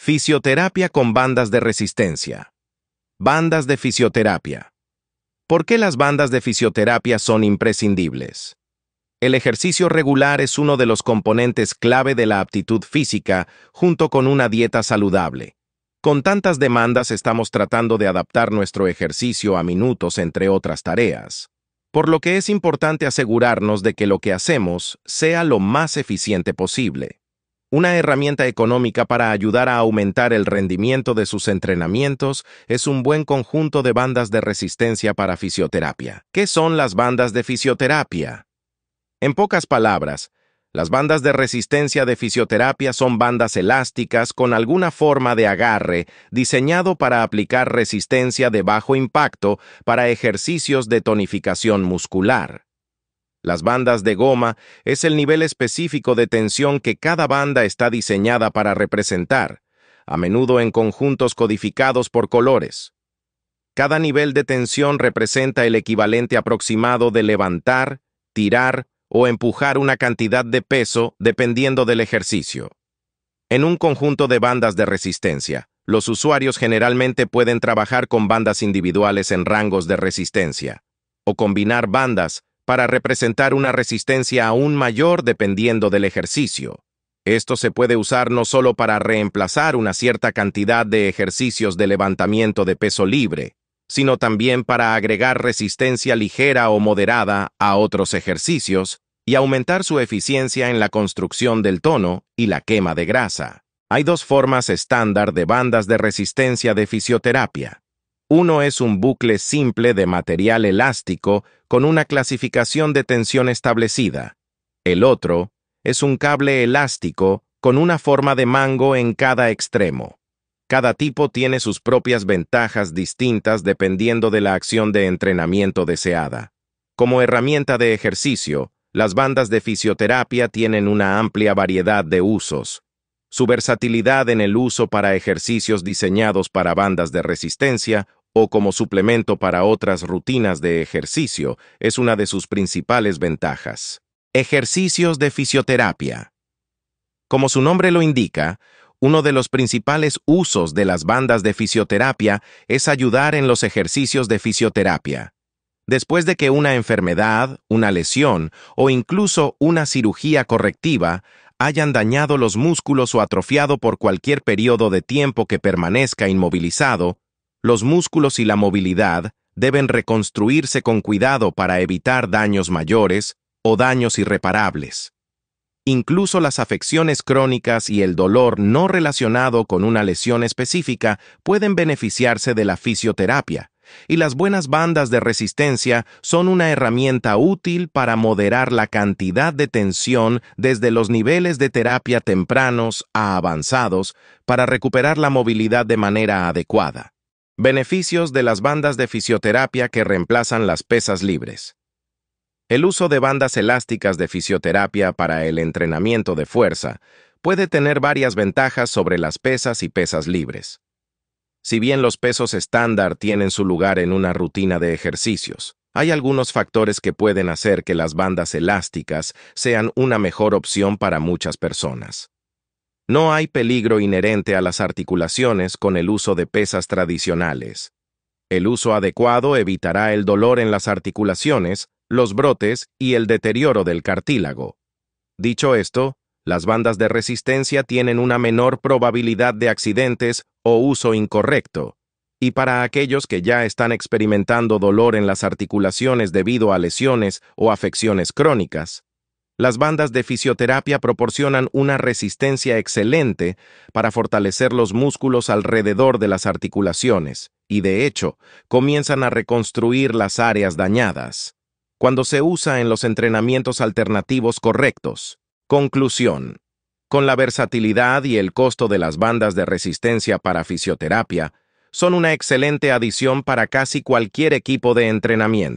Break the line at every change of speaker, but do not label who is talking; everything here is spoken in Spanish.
Fisioterapia con bandas de resistencia. Bandas de fisioterapia. ¿Por qué las bandas de fisioterapia son imprescindibles? El ejercicio regular es uno de los componentes clave de la aptitud física junto con una dieta saludable. Con tantas demandas estamos tratando de adaptar nuestro ejercicio a minutos entre otras tareas, por lo que es importante asegurarnos de que lo que hacemos sea lo más eficiente posible. Una herramienta económica para ayudar a aumentar el rendimiento de sus entrenamientos es un buen conjunto de bandas de resistencia para fisioterapia. ¿Qué son las bandas de fisioterapia? En pocas palabras, las bandas de resistencia de fisioterapia son bandas elásticas con alguna forma de agarre diseñado para aplicar resistencia de bajo impacto para ejercicios de tonificación muscular. Las bandas de goma es el nivel específico de tensión que cada banda está diseñada para representar, a menudo en conjuntos codificados por colores. Cada nivel de tensión representa el equivalente aproximado de levantar, tirar o empujar una cantidad de peso dependiendo del ejercicio. En un conjunto de bandas de resistencia, los usuarios generalmente pueden trabajar con bandas individuales en rangos de resistencia, o combinar bandas para representar una resistencia aún mayor dependiendo del ejercicio. Esto se puede usar no solo para reemplazar una cierta cantidad de ejercicios de levantamiento de peso libre, sino también para agregar resistencia ligera o moderada a otros ejercicios y aumentar su eficiencia en la construcción del tono y la quema de grasa. Hay dos formas estándar de bandas de resistencia de fisioterapia. Uno es un bucle simple de material elástico con una clasificación de tensión establecida. El otro es un cable elástico con una forma de mango en cada extremo. Cada tipo tiene sus propias ventajas distintas dependiendo de la acción de entrenamiento deseada. Como herramienta de ejercicio, las bandas de fisioterapia tienen una amplia variedad de usos. Su versatilidad en el uso para ejercicios diseñados para bandas de resistencia o como suplemento para otras rutinas de ejercicio es una de sus principales ventajas. Ejercicios de fisioterapia. Como su nombre lo indica, uno de los principales usos de las bandas de fisioterapia es ayudar en los ejercicios de fisioterapia. Después de que una enfermedad, una lesión o incluso una cirugía correctiva hayan dañado los músculos o atrofiado por cualquier periodo de tiempo que permanezca inmovilizado, los músculos y la movilidad deben reconstruirse con cuidado para evitar daños mayores o daños irreparables. Incluso las afecciones crónicas y el dolor no relacionado con una lesión específica pueden beneficiarse de la fisioterapia, y las buenas bandas de resistencia son una herramienta útil para moderar la cantidad de tensión desde los niveles de terapia tempranos a avanzados para recuperar la movilidad de manera adecuada. Beneficios de las bandas de fisioterapia que reemplazan las pesas libres. El uso de bandas elásticas de fisioterapia para el entrenamiento de fuerza puede tener varias ventajas sobre las pesas y pesas libres. Si bien los pesos estándar tienen su lugar en una rutina de ejercicios, hay algunos factores que pueden hacer que las bandas elásticas sean una mejor opción para muchas personas. No hay peligro inherente a las articulaciones con el uso de pesas tradicionales. El uso adecuado evitará el dolor en las articulaciones, los brotes y el deterioro del cartílago. Dicho esto, las bandas de resistencia tienen una menor probabilidad de accidentes o uso incorrecto, y para aquellos que ya están experimentando dolor en las articulaciones debido a lesiones o afecciones crónicas, las bandas de fisioterapia proporcionan una resistencia excelente para fortalecer los músculos alrededor de las articulaciones y, de hecho, comienzan a reconstruir las áreas dañadas cuando se usa en los entrenamientos alternativos correctos. Conclusión. Con la versatilidad y el costo de las bandas de resistencia para fisioterapia, son una excelente adición para casi cualquier equipo de entrenamiento.